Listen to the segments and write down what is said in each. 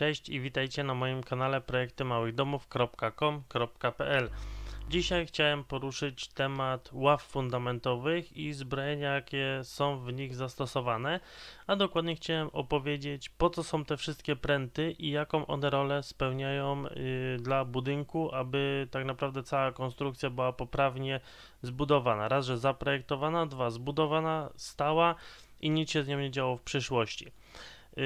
Cześć i witajcie na moim kanale projektymałych.domów.com.pl Dzisiaj chciałem poruszyć temat ław fundamentowych i zbrojenia, jakie są w nich zastosowane, a dokładnie chciałem opowiedzieć, po co są te wszystkie pręty i jaką one rolę spełniają y, dla budynku, aby tak naprawdę cała konstrukcja była poprawnie zbudowana. Raz, że zaprojektowana, dwa, zbudowana, stała i nic się z nią nie działo w przyszłości. Y,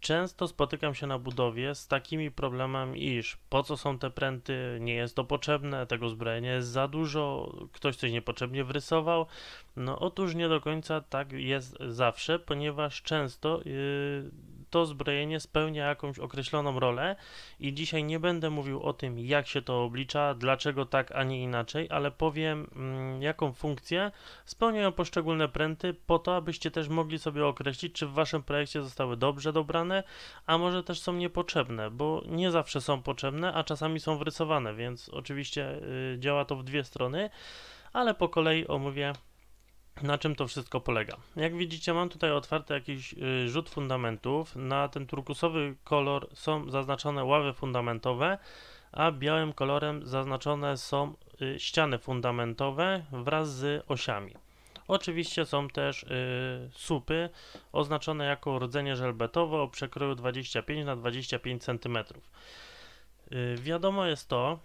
często spotykam się na budowie z takimi problemami, iż po co są te pręty, nie jest to potrzebne, tego zbrojenia jest za dużo, ktoś coś niepotrzebnie wrysował. No otóż nie do końca tak jest zawsze, ponieważ często y, to zbrojenie spełnia jakąś określoną rolę i dzisiaj nie będę mówił o tym, jak się to oblicza, dlaczego tak, a nie inaczej, ale powiem, mm, jaką funkcję spełniają poszczególne pręty, po to, abyście też mogli sobie określić, czy w waszym projekcie zostały dobrze dobrane, a może też są niepotrzebne, bo nie zawsze są potrzebne, a czasami są wrysowane, więc oczywiście y, działa to w dwie strony, ale po kolei omówię na czym to wszystko polega. Jak widzicie, mam tutaj otwarty jakiś y, rzut fundamentów. Na ten turkusowy kolor są zaznaczone ławy fundamentowe, a białym kolorem zaznaczone są y, ściany fundamentowe wraz z osiami. Oczywiście są też y, supy oznaczone jako rdzenie żelbetowe o przekroju 25 na 25 cm. Y, wiadomo jest to,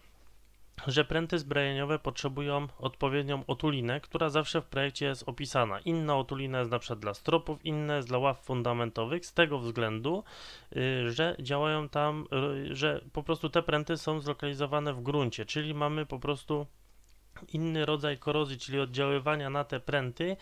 że pręty zbrojeniowe potrzebują odpowiednią otulinę, która zawsze w projekcie jest opisana. Inna otulina jest na przykład dla stropów, inna jest dla ław fundamentowych z tego względu, y, że działają tam, y, że po prostu te pręty są zlokalizowane w gruncie, czyli mamy po prostu inny rodzaj korozji, czyli oddziaływania na te pręty,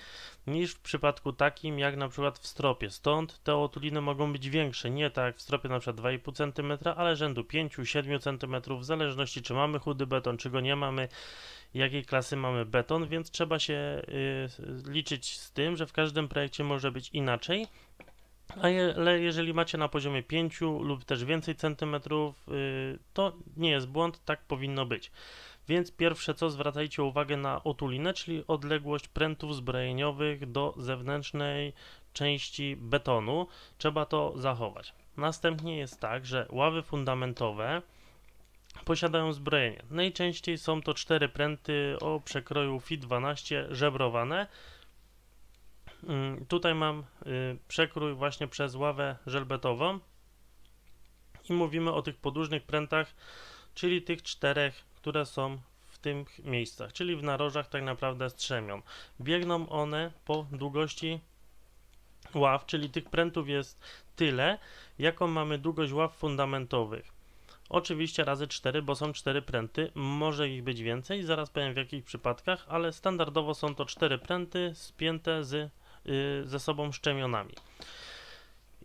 niż w przypadku takim jak na przykład w stropie. Stąd te otuliny mogą być większe, nie tak jak w stropie na przykład 2,5 cm, ale rzędu 5-7 cm, w zależności czy mamy chudy beton, czy go nie mamy, jakiej klasy mamy beton, więc trzeba się y, liczyć z tym, że w każdym projekcie może być inaczej. Ale jeżeli macie na poziomie 5 lub też więcej centymetrów, y, to nie jest błąd, tak powinno być. Więc pierwsze co, zwracajcie uwagę na otulinę, czyli odległość prętów zbrojeniowych do zewnętrznej części betonu. Trzeba to zachować. Następnie jest tak, że ławy fundamentowe posiadają zbrojenie. Najczęściej są to cztery pręty o przekroju FI12 żebrowane. Mm, tutaj mam y, przekrój właśnie przez ławę żelbetową i mówimy o tych podłużnych prętach, czyli tych czterech które są w tych miejscach, czyli w narożach tak naprawdę strzemion. Biegną one po długości ław, czyli tych prętów jest tyle, jaką mamy długość ław fundamentowych. Oczywiście razy 4, bo są 4 pręty, może ich być więcej, zaraz powiem w jakich przypadkach, ale standardowo są to 4 pręty spięte z, yy, ze sobą szczemionami.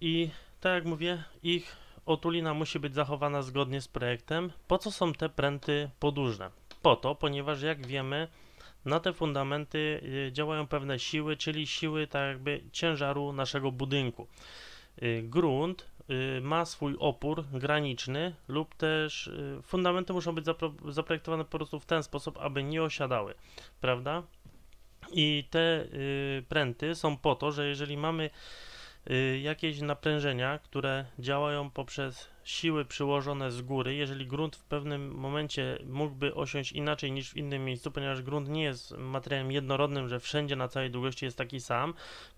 I tak jak mówię, ich otulina musi być zachowana zgodnie z projektem. Po co są te pręty podłużne? Po to, ponieważ jak wiemy, na te fundamenty y, działają pewne siły, czyli siły tak jakby ciężaru naszego budynku. Y, grunt y, ma swój opór graniczny lub też fundamenty muszą być zaprojektowane po prostu w ten sposób, aby nie osiadały, prawda? I te pręty są po to, że jeżeli mamy Y, jakieś naprężenia, które działają poprzez siły przyłożone z góry, jeżeli grunt w pewnym momencie mógłby osiąść inaczej niż w innym miejscu, ponieważ grunt nie jest materiałem jednorodnym, że wszędzie na całej długości jest taki sam,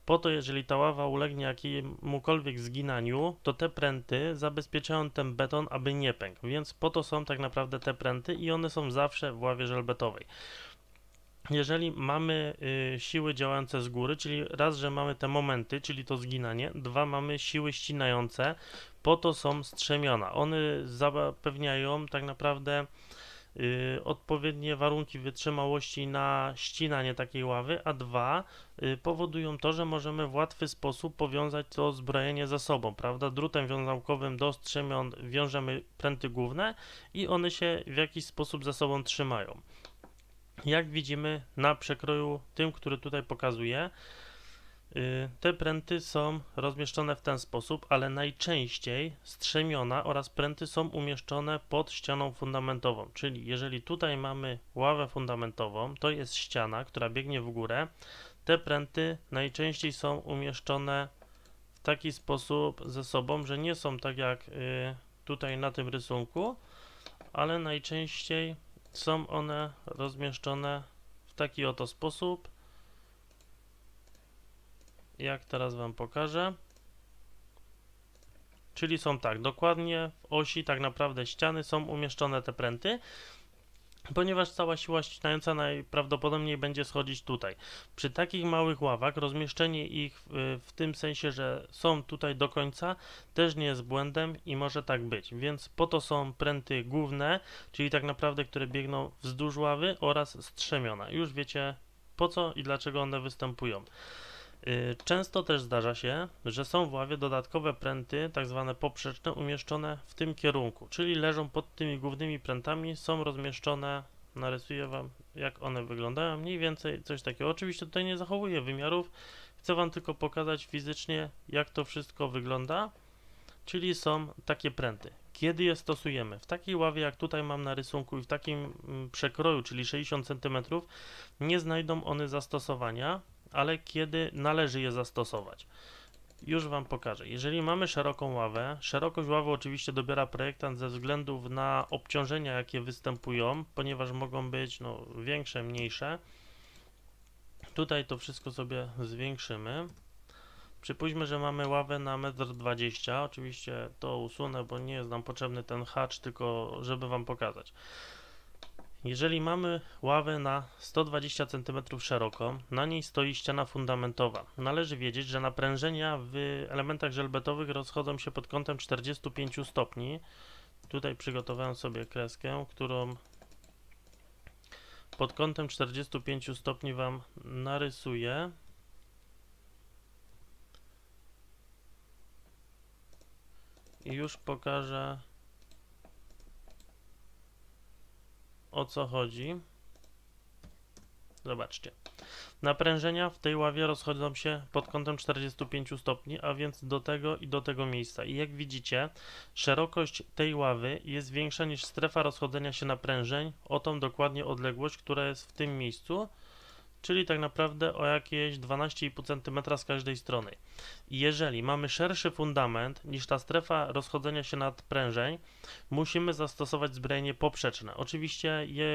po to jeżeli ta ława ulegnie jakiemukolwiek zginaniu, to te pręty zabezpieczają ten beton, aby nie pękł, więc po to są tak naprawdę te pręty i one są zawsze w ławie żelbetowej jeżeli mamy y, siły działające z góry, czyli raz, że mamy te momenty, czyli to zginanie, dwa, mamy siły ścinające, po to są strzemiona. One zapewniają tak naprawdę y, odpowiednie warunki wytrzymałości na ścinanie takiej ławy, a dwa, y, powodują to, że możemy w łatwy sposób powiązać to zbrojenie ze sobą, prawda? Drutem wiązałkowym do strzemion wiążemy pręty główne i one się w jakiś sposób ze sobą trzymają. Jak widzimy na przekroju tym, który tutaj pokazuję, y, te pręty są rozmieszczone w ten sposób, ale najczęściej strzemiona oraz pręty są umieszczone pod ścianą fundamentową. Czyli jeżeli tutaj mamy ławę fundamentową, to jest ściana, która biegnie w górę. Te pręty najczęściej są umieszczone w taki sposób ze sobą, że nie są tak jak y, tutaj na tym rysunku, ale najczęściej są one rozmieszczone w taki oto sposób, jak teraz Wam pokażę. Czyli są tak, dokładnie w osi tak naprawdę ściany są umieszczone te pręty ponieważ cała siła ścinająca najprawdopodobniej będzie schodzić tutaj. Przy takich małych ławach rozmieszczenie ich w, y, w, tym sensie, że są tutaj do końca, też nie jest błędem i może tak być. Więc po to są pręty główne, czyli tak naprawdę, które biegną wzdłuż ławy oraz strzemiona. Już wiecie po co i dlaczego one występują. Y, często też zdarza się, że są w ławie dodatkowe pręty, tak zwane poprzeczne, umieszczone w tym kierunku, czyli leżą pod tymi głównymi prętami, są rozmieszczone, narysuję Wam jak one wyglądają, mniej więcej coś takiego. Oczywiście tutaj nie zachowuję wymiarów, chcę Wam tylko pokazać fizycznie jak to wszystko wygląda, czyli są takie pręty. Kiedy je stosujemy? W takiej ławie jak tutaj mam na rysunku i w takim mm, przekroju, czyli 60 cm, nie znajdą one zastosowania, ale kiedy należy je zastosować. Już Wam pokażę. Jeżeli mamy szeroką ławę, szerokość ławy oczywiście dobiera projektant ze względów na obciążenia, jakie występują, ponieważ mogą być no, większe, mniejsze. Tutaj to wszystko sobie zwiększymy. Przypuśćmy, że mamy ławę na 1,20 m. Oczywiście to usunę, bo nie jest nam potrzebny ten hatch, tylko żeby Wam pokazać. Jeżeli mamy ławę na 120 cm szeroko, na niej stoi ściana fundamentowa. Należy wiedzieć, że naprężenia w elementach żelbetowych rozchodzą się pod kątem 45 stopni. Tutaj przygotowałem sobie kreskę, którą pod kątem 45 stopni Wam narysuję. I już pokażę o co chodzi. Zobaczcie. Naprężenia w tej ławie rozchodzą się pod kątem 45 stopni, a więc do tego i do tego miejsca. I jak widzicie, szerokość tej ławy jest większa niż strefa rozchodzenia się naprężeń o tą dokładnie odległość, która jest w tym miejscu, czyli tak naprawdę o jakieś 12,5 cm z każdej strony. Jeżeli mamy szerszy fundament niż ta strefa rozchodzenia się nadprężeń, musimy zastosować zbrojenie poprzeczne. Oczywiście je,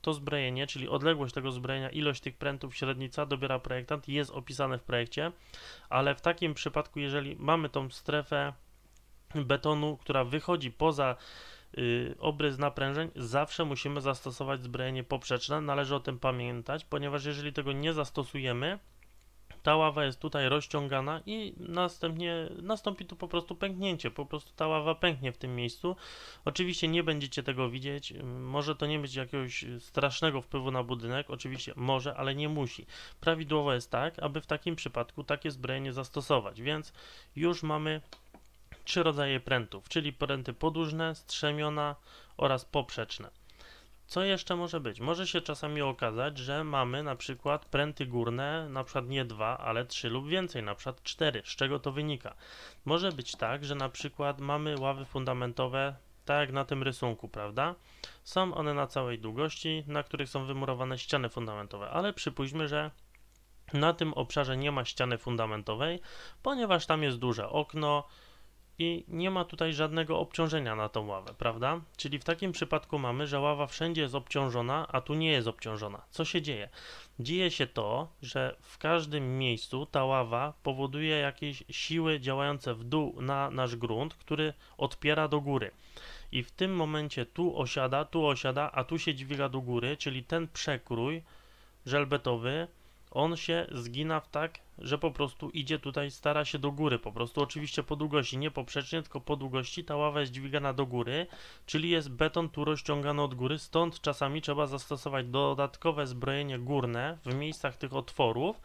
to zbrojenie, czyli odległość tego zbrojenia, ilość tych prętów, średnica dobiera projektant jest opisane w projekcie, ale w takim przypadku, jeżeli mamy tą strefę betonu, która wychodzi poza Y, obryz naprężeń, zawsze musimy zastosować zbrojenie poprzeczne. Należy o tym pamiętać, ponieważ jeżeli tego nie zastosujemy, ta ława jest tutaj rozciągana i następnie nastąpi tu po prostu pęknięcie, po prostu ta ława pęknie w tym miejscu. Oczywiście nie będziecie tego widzieć, y, może to nie być jakiegoś strasznego wpływu na budynek, oczywiście może, ale nie musi. Prawidłowo jest tak, aby w takim przypadku takie zbrojenie zastosować, więc już mamy trzy rodzaje prętów, czyli pręty podłużne, strzemiona oraz poprzeczne. Co jeszcze może być? Może się czasami okazać, że mamy na przykład pręty górne, na przykład nie dwa, ale trzy lub więcej, na przykład cztery. Z czego to wynika? Może być tak, że na przykład mamy ławy fundamentowe, tak jak na tym rysunku, prawda? Są one na całej długości, na których są wymurowane ściany fundamentowe, ale przypuśćmy, że na tym obszarze nie ma ściany fundamentowej, ponieważ tam jest duże okno, i nie ma tutaj żadnego obciążenia na tą ławę, prawda? Czyli w takim przypadku mamy, że ława wszędzie jest obciążona, a tu nie jest obciążona. Co się dzieje? Dzieje się to, że w każdym miejscu ta ława powoduje jakieś siły działające w dół na nasz grunt, który odpiera do góry. I w tym momencie tu osiada, tu osiada, a tu się dźwiga do góry, czyli ten przekrój żelbetowy on się zgina w tak, że po prostu idzie tutaj, stara się do góry, po prostu oczywiście po długości, nie poprzecznie, tylko po długości, ta ława jest dźwigana do góry, czyli jest beton tu rozciągany od góry, stąd czasami trzeba zastosować dodatkowe zbrojenie górne w miejscach tych otworów,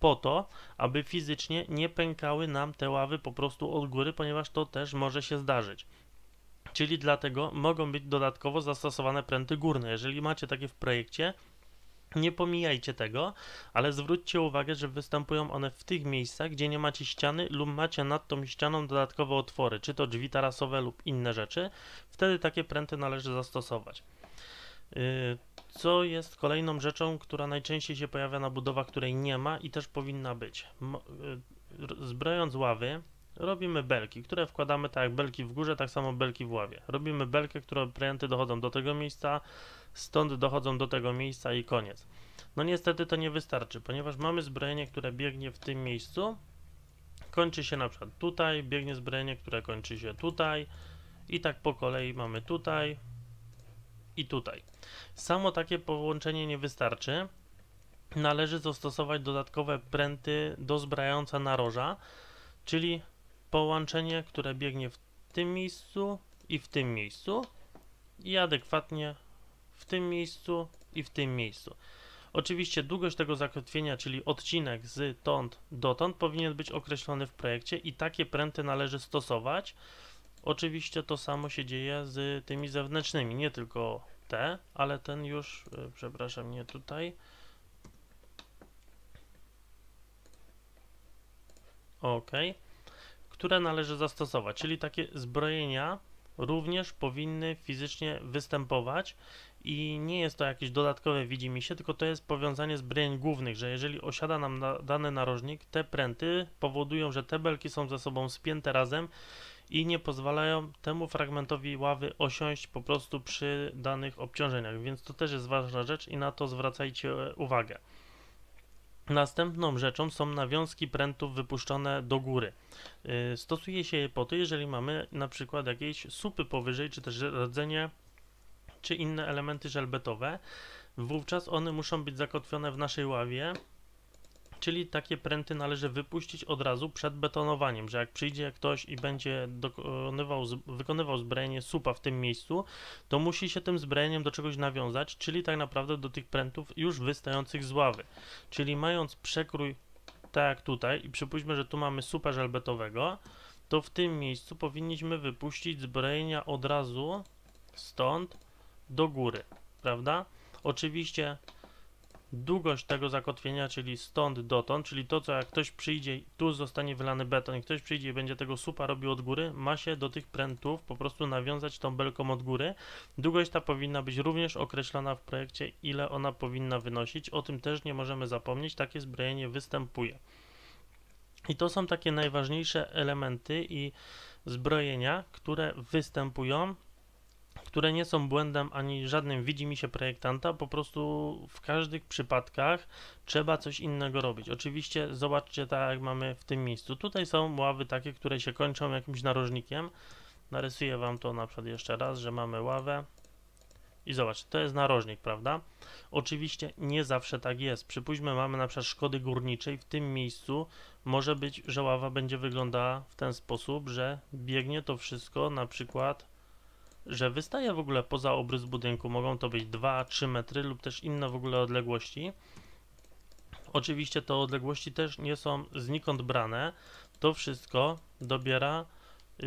po to, aby fizycznie nie pękały nam te ławy po prostu od góry, ponieważ to też może się zdarzyć czyli dlatego mogą być dodatkowo zastosowane pręty górne. Jeżeli macie takie w projekcie, nie pomijajcie tego, ale zwróćcie uwagę, że występują one w tych miejscach, gdzie nie macie ściany lub macie nad tą ścianą dodatkowe otwory, czy to drzwi tarasowe lub inne rzeczy. Wtedy takie pręty należy zastosować. Y, co jest kolejną rzeczą, która najczęściej się pojawia na budowach, której nie ma i też powinna być. Y, zbrojąc ławy, robimy belki, które wkładamy tak jak belki w górze, tak samo belki w ławie. Robimy belkę, które pręty dochodzą do tego miejsca, stąd dochodzą do tego miejsca i koniec. No niestety to nie wystarczy, ponieważ mamy zbrojenie, które biegnie w tym miejscu, kończy się na przykład tutaj, biegnie zbrojenie, które kończy się tutaj i tak po kolei mamy tutaj i tutaj. Samo takie połączenie nie wystarczy. Należy zastosować dodatkowe pręty dozbrajające naroża, czyli połączenie, które biegnie w tym miejscu i w tym miejscu i adekwatnie w tym miejscu i w tym miejscu. Oczywiście długość tego zakotwienia, czyli odcinek z tąd dotąd powinien być określony w projekcie i takie pręty należy stosować. Oczywiście to samo się dzieje z tymi zewnętrznymi, nie tylko te, ale ten już, e, przepraszam, nie tutaj. OK które należy zastosować, czyli takie zbrojenia również powinny fizycznie występować i nie jest to jakieś dodatkowe widzimisię, tylko to jest powiązanie zbrojeń głównych, że jeżeli osiada nam na, dany narożnik, te pręty powodują, że te belki są ze sobą spięte razem i nie pozwalają temu fragmentowi ławy osiąść po prostu przy danych obciążeniach, więc to też jest ważna rzecz i na to zwracajcie e, uwagę. Następną rzeczą są nawiązki prętów wypuszczone do góry. Y, stosuje się je po to, jeżeli mamy na przykład jakieś supy powyżej, czy też rdzenie, czy inne elementy żelbetowe. Wówczas one muszą być zakotwione w naszej ławie czyli takie pręty należy wypuścić od razu przed betonowaniem, że jak przyjdzie ktoś i będzie dokonywał, wykonywał zbrojenie supa w tym miejscu, to musi się tym zbrojeniem do czegoś nawiązać, czyli tak naprawdę do tych prętów już wystających z ławy. Czyli mając przekrój tak jak tutaj i przypuśćmy, że tu mamy supa żelbetowego, to w tym miejscu powinniśmy wypuścić zbrojenia od razu stąd do góry, prawda? Oczywiście długość tego zakotwienia, czyli stąd dotąd, czyli to, co jak ktoś przyjdzie, tu zostanie wylany beton i ktoś przyjdzie i będzie tego supa robił od góry, ma się do tych prętów po prostu nawiązać tą belką od góry. Długość ta powinna być również określona w projekcie, ile ona powinna wynosić. O tym też nie możemy zapomnieć, takie zbrojenie występuje. I to są takie najważniejsze elementy i zbrojenia, które występują które nie są błędem ani żadnym widzi mi się projektanta, po prostu w każdych przypadkach trzeba coś innego robić. Oczywiście zobaczcie tak jak mamy w tym miejscu. Tutaj są ławy takie, które się kończą jakimś narożnikiem. Narysuję Wam to na przykład jeszcze raz, że mamy ławę i zobaczcie, to jest narożnik, prawda? Oczywiście nie zawsze tak jest. Przypuśćmy, mamy na przykład szkody górniczej w tym miejscu. Może być, że ława będzie wyglądała w ten sposób, że biegnie to wszystko na przykład że wystaje w ogóle poza obrys budynku, mogą to być 2-3 metry lub też inne w ogóle odległości. Oczywiście te odległości też nie są znikąd brane, to wszystko dobiera Y,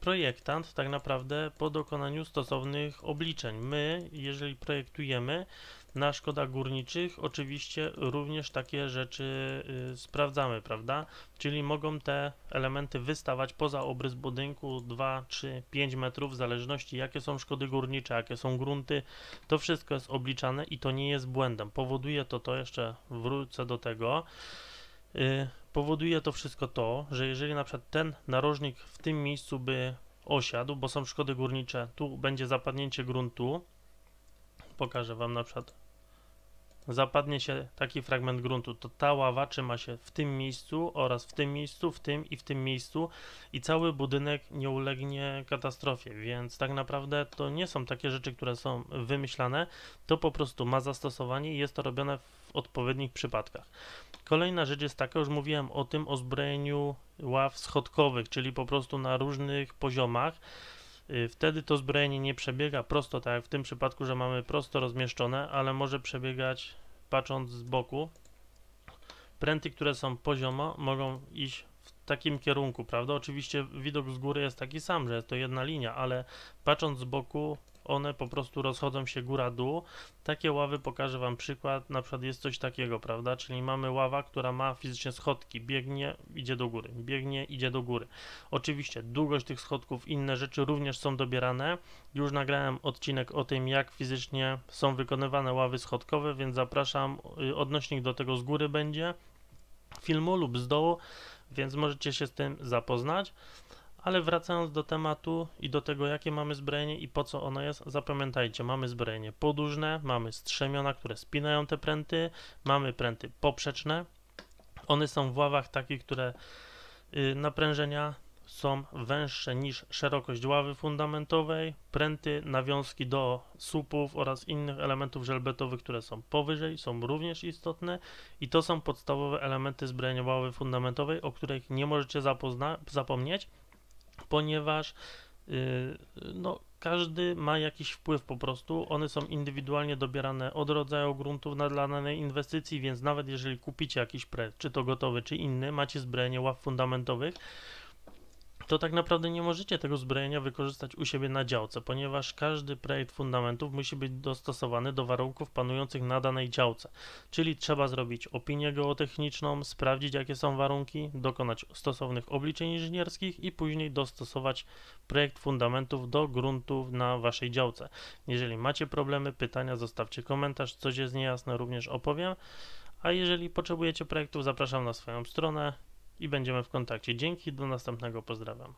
projektant tak naprawdę po dokonaniu stosownych obliczeń. My, jeżeli projektujemy na szkodach górniczych, oczywiście również takie rzeczy y, sprawdzamy, prawda? Czyli mogą te elementy wystawać poza obrys budynku 2, 3, 5 metrów, w zależności jakie są szkody górnicze, jakie są grunty. To wszystko jest obliczane i to nie jest błędem. Powoduje to, to jeszcze wrócę do tego y, powoduje to wszystko to, że jeżeli na przykład ten narożnik w tym miejscu by osiadł, bo są szkody górnicze, tu będzie zapadnięcie gruntu, pokażę Wam na przykład, zapadnie się taki fragment gruntu, to ta ława trzyma się w tym miejscu oraz w tym miejscu, w tym i w tym miejscu i cały budynek nie ulegnie katastrofie, więc tak naprawdę to nie są takie rzeczy, które są wymyślane, to po prostu ma zastosowanie i jest to robione w odpowiednich przypadkach. Kolejna rzecz jest taka, już mówiłem o tym ozbrojeniu ław schodkowych, czyli po prostu na różnych poziomach. Y, wtedy to zbrojenie nie przebiega prosto, tak jak w tym przypadku, że mamy prosto rozmieszczone, ale może przebiegać patrząc z boku. Pręty, które są poziomo, mogą iść w takim kierunku, prawda? Oczywiście widok z góry jest taki sam, że jest to jedna linia, ale patrząc z boku one po prostu rozchodzą się góra-dół. Takie ławy pokażę Wam przykład, na przykład jest coś takiego, prawda? Czyli mamy ława, która ma fizycznie schodki, biegnie, idzie do góry, biegnie, idzie do góry. Oczywiście długość tych schodków, inne rzeczy również są dobierane. Już nagrałem odcinek o tym, jak fizycznie są wykonywane ławy schodkowe, więc zapraszam, y, odnośnik do tego z góry będzie, filmu lub z dołu, więc możecie się z tym zapoznać. Ale wracając do tematu i do tego, jakie mamy zbrojenie i po co ono jest, zapamiętajcie, mamy zbrojenie podłużne, mamy strzemiona, które spinają te pręty, mamy pręty poprzeczne. One są w ławach takich, które y, naprężenia są węższe niż szerokość ławy fundamentowej. Pręty, nawiązki do słupów oraz innych elementów żelbetowych, które są powyżej, są również istotne i to są podstawowe elementy zbrojenia ławy fundamentowej, o których nie możecie zapomnieć, ponieważ y, no, każdy ma jakiś wpływ po prostu. One są indywidualnie dobierane od rodzaju gruntów na dla danej inwestycji, więc nawet jeżeli kupicie jakiś pre, czy to gotowy, czy inny, macie zbrojenie ław fundamentowych, to tak naprawdę nie możecie tego zbrojenia wykorzystać u siebie na działce, ponieważ każdy projekt fundamentów musi być dostosowany do warunków panujących na danej działce. Czyli trzeba zrobić opinię geotechniczną, sprawdzić jakie są warunki, dokonać stosownych obliczeń inżynierskich i później dostosować projekt fundamentów do gruntów na waszej działce. Jeżeli macie problemy, pytania, zostawcie komentarz, coś jest niejasne również opowiem. A jeżeli potrzebujecie projektów, zapraszam na swoją stronę i będziemy w kontakcie. Dzięki, do następnego, pozdrawiam.